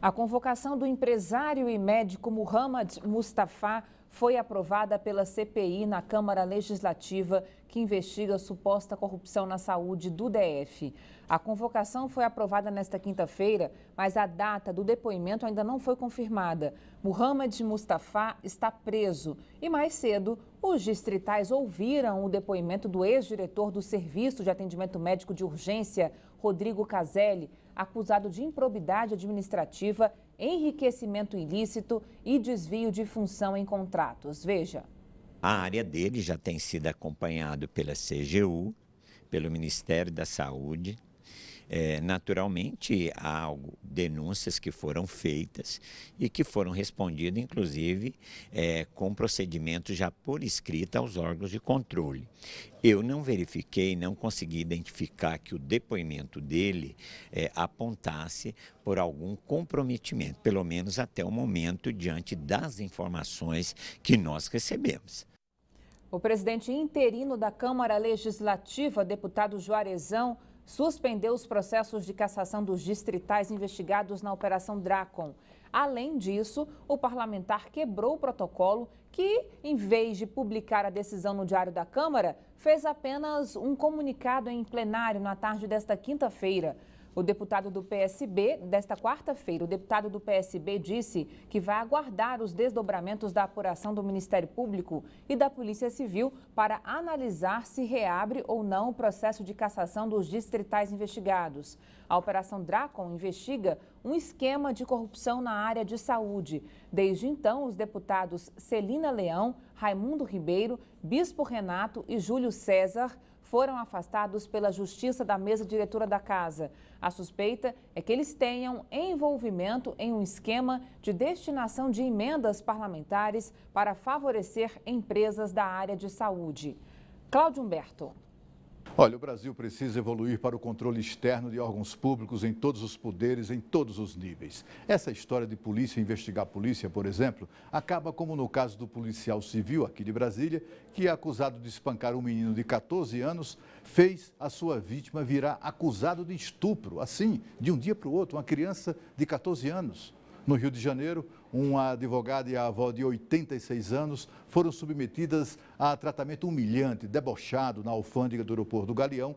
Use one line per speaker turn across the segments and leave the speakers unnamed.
A convocação do empresário e médico Muhammad Mustafa foi aprovada pela CPI na Câmara Legislativa, que investiga a suposta corrupção na saúde do DF. A convocação foi aprovada nesta quinta-feira, mas a data do depoimento ainda não foi confirmada. Muhammad Mustafa está preso e mais cedo os distritais ouviram o depoimento do ex-diretor do Serviço de Atendimento Médico de Urgência, Rodrigo Caselli, acusado de improbidade administrativa, enriquecimento ilícito e desvio de função em contratos. Veja.
A área dele já tem sido acompanhado pela CGU, pelo Ministério da Saúde, é, naturalmente, há denúncias que foram feitas e que foram respondidas, inclusive, é, com procedimento já por escrita aos órgãos de controle. Eu não verifiquei, não consegui identificar que o depoimento dele é, apontasse por algum comprometimento, pelo menos até o momento, diante das informações que nós recebemos.
O presidente interino da Câmara Legislativa, deputado Juarezão, suspendeu os processos de cassação dos distritais investigados na Operação Dracon. Além disso, o parlamentar quebrou o protocolo que, em vez de publicar a decisão no Diário da Câmara, fez apenas um comunicado em plenário na tarde desta quinta-feira. O deputado do PSB, desta quarta-feira, o deputado do PSB disse que vai aguardar os desdobramentos da apuração do Ministério Público e da Polícia Civil para analisar se reabre ou não o processo de cassação dos distritais investigados. A Operação Dracon investiga um esquema de corrupção na área de saúde. Desde então, os deputados Celina Leão, Raimundo Ribeiro, Bispo Renato e Júlio César foram afastados pela Justiça da mesa diretora da casa. A suspeita é que eles tenham envolvimento em um esquema de destinação de emendas parlamentares para favorecer empresas da área de saúde. Cláudio Humberto.
Olha, o Brasil precisa evoluir para o controle externo de órgãos públicos em todos os poderes, em todos os níveis. Essa história de polícia investigar polícia, por exemplo, acaba como no caso do policial civil aqui de Brasília, que é acusado de espancar um menino de 14 anos, fez a sua vítima virar acusado de estupro, assim, de um dia para o outro, uma criança de 14 anos. No Rio de Janeiro, uma advogada e a avó de 86 anos foram submetidas a tratamento humilhante, debochado na alfândega do aeroporto do Galeão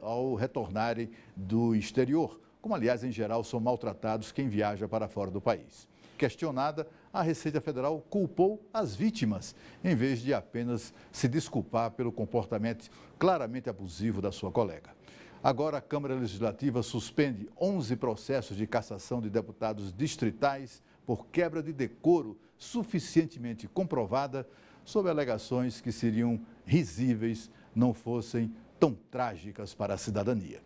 ao retornarem do exterior, como aliás em geral são maltratados quem viaja para fora do país. Questionada, a Receita Federal culpou as vítimas, em vez de apenas se desculpar pelo comportamento claramente abusivo da sua colega. Agora, a Câmara Legislativa suspende 11 processos de cassação de deputados distritais por quebra de decoro suficientemente comprovada, sob alegações que seriam risíveis, não fossem tão trágicas para a cidadania.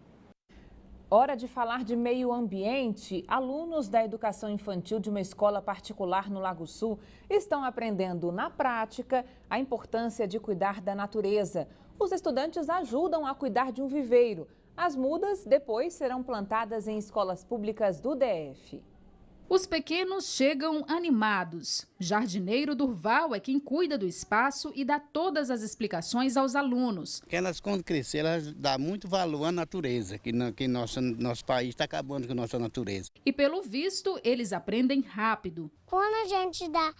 Hora de falar de meio ambiente. Alunos da educação infantil de uma escola particular no Lago Sul estão aprendendo na prática a importância de cuidar da natureza. Os estudantes ajudam a cuidar de um viveiro, as mudas depois serão plantadas em escolas públicas do DF. Os pequenos
chegam animados. Jardineiro Durval é quem cuida do espaço e dá todas as explicações aos alunos. elas, quando crescer, elas dão muito valor à natureza, que, no, que nosso, nosso país está acabando com a nossa natureza. E pelo visto, eles aprendem rápido. Quando a gente dá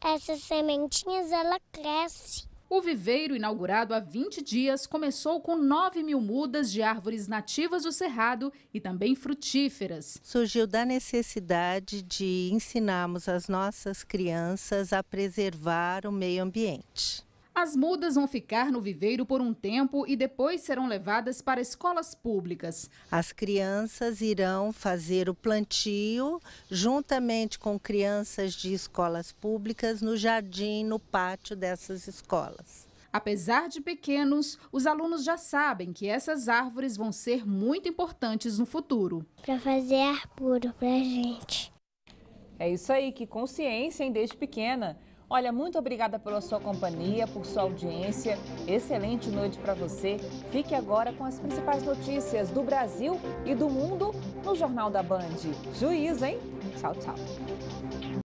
essas sementinhas, ela cresce o viveiro, inaugurado há 20 dias, começou com 9 mil mudas de árvores nativas do Cerrado e também frutíferas.
Surgiu da necessidade de ensinarmos as nossas crianças a preservar o meio ambiente.
As mudas vão ficar no viveiro por um tempo e depois serão levadas para escolas públicas.
As crianças irão fazer o plantio juntamente com crianças de escolas públicas no jardim, no pátio dessas escolas.
Apesar de pequenos, os alunos já sabem que essas árvores vão ser muito importantes no futuro.
Para fazer ar puro para gente. É isso aí, que consciência, hein, desde pequena. Olha, muito obrigada pela sua companhia, por sua audiência. Excelente noite para você. Fique agora com as principais notícias do Brasil e do mundo no Jornal da Band. Juízo, hein? Tchau, tchau.